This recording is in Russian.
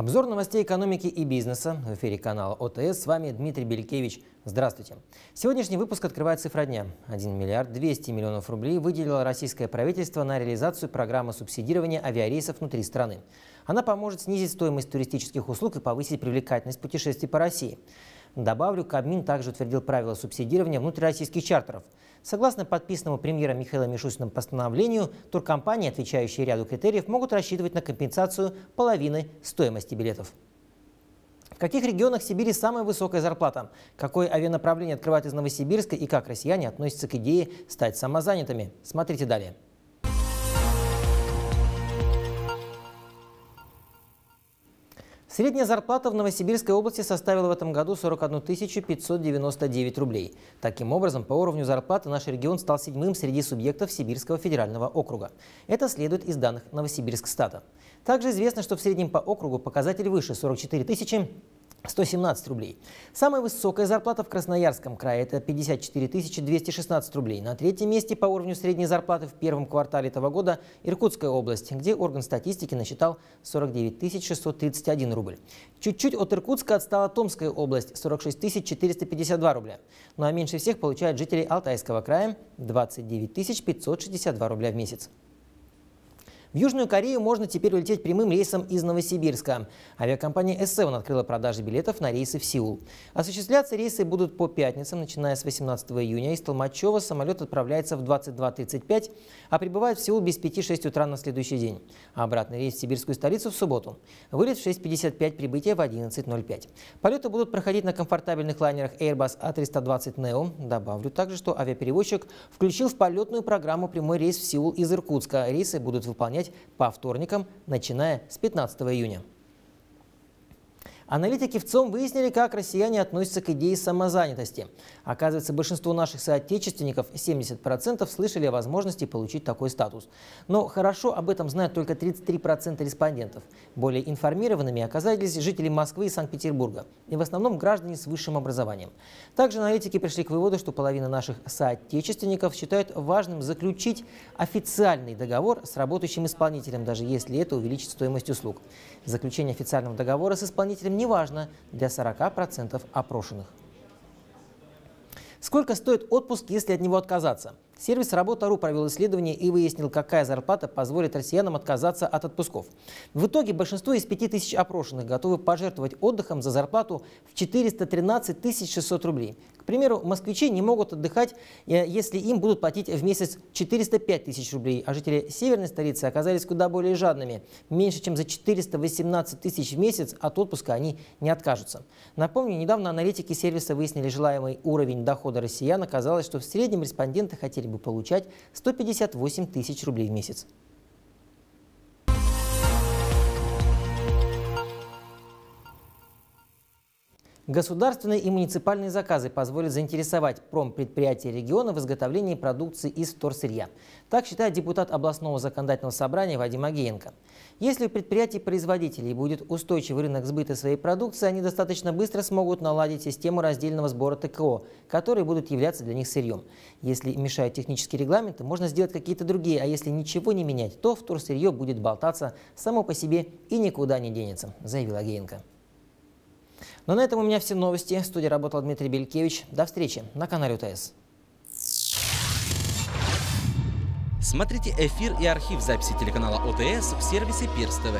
Обзор новостей экономики и бизнеса в эфире канала ОТС. С вами Дмитрий Белькевич. Здравствуйте. Сегодняшний выпуск открывает цифра дня. 1 миллиард 200 миллионов рублей выделило российское правительство на реализацию программы субсидирования авиарейсов внутри страны. Она поможет снизить стоимость туристических услуг и повысить привлекательность путешествий по России. Добавлю, Кабмин также утвердил правила субсидирования внутрироссийских чартеров. Согласно подписанному премьером Михаила Мишустиным постановлению, туркомпании, отвечающие ряду критериев, могут рассчитывать на компенсацию половины стоимости билетов. В каких регионах Сибири самая высокая зарплата? Какое авианаправление открывают из Новосибирска и как россияне относятся к идее стать самозанятыми? Смотрите далее. Средняя зарплата в Новосибирской области составила в этом году 41 599 рублей. Таким образом, по уровню зарплаты наш регион стал седьмым среди субъектов Сибирского федерального округа. Это следует из данных Новосибирск стата. Также известно, что в среднем по округу показатель выше 44 тысячи 117 рублей. Самая высокая зарплата в Красноярском крае – это 54 216 рублей. На третьем месте по уровню средней зарплаты в первом квартале этого года Иркутская область, где орган статистики насчитал 49 631 рубль. Чуть-чуть от Иркутска отстала Томская область – 46 452 рубля. Ну а меньше всех получают жители Алтайского края – 29 562 рубля в месяц. В Южную Корею можно теперь улететь прямым рейсом из Новосибирска. Авиакомпания S7 открыла продажи билетов на рейсы в Сеул. Осуществляться рейсы будут по пятницам, начиная с 18 июня. Из Толмачева самолет отправляется в 22.35, а прибывает в Сеул без 5-6 утра на следующий день. А обратный рейс в сибирскую столицу в субботу. Вылет в 6.55, прибытие в 11.05. Полеты будут проходить на комфортабельных лайнерах Airbus A320 а Neo. Добавлю также, что авиаперевозчик включил в полетную программу прямой рейс в Сеул из Иркутска. Рейсы будут выполняться выполнять по вторникам, начиная с 15 июня. Аналитики в ЦОМ выяснили, как россияне относятся к идее самозанятости. Оказывается, большинство наших соотечественников, 70%, слышали о возможности получить такой статус. Но хорошо об этом знают только 33% респондентов. Более информированными оказались жители Москвы и Санкт-Петербурга, и в основном граждане с высшим образованием. Также аналитики пришли к выводу, что половина наших соотечественников считают важным заключить официальный договор с работающим исполнителем, даже если это увеличит стоимость услуг. Заключение официального договора с исполнителем неважно для 40% опрошенных. Сколько стоит отпуск, если от него отказаться? Сервис «Работа.ру» провел исследование и выяснил, какая зарплата позволит россиянам отказаться от отпусков. В итоге большинство из тысяч опрошенных готовы пожертвовать отдыхом за зарплату в 413 600 рублей примеру, москвичи не могут отдыхать, э, если им будут платить в месяц 405 тысяч рублей, а жители северной столицы оказались куда более жадными. Меньше чем за 418 тысяч в месяц от отпуска они не откажутся. Напомню, недавно аналитики сервиса выяснили желаемый уровень дохода россиян. Оказалось, что в среднем респонденты хотели бы получать 158 тысяч рублей в месяц. Государственные и муниципальные заказы позволят заинтересовать промпредприятия региона в изготовлении продукции из вторсырья. Так считает депутат областного законодательного собрания Вадим Агеенко. Если у предприятий-производителей будет устойчивый рынок сбыта своей продукции, они достаточно быстро смогут наладить систему раздельного сбора ТКО, которые будут являться для них сырьем. Если мешают технические регламенты, можно сделать какие-то другие, а если ничего не менять, то вторсырье будет болтаться само по себе и никуда не денется, заявил Агеенко. Но на этом у меня все новости. В студии работал Дмитрий Белькевич. До встречи на канале УТС. Смотрите эфир и архив записи телеканала ОТС в сервисе Пирс ТВ.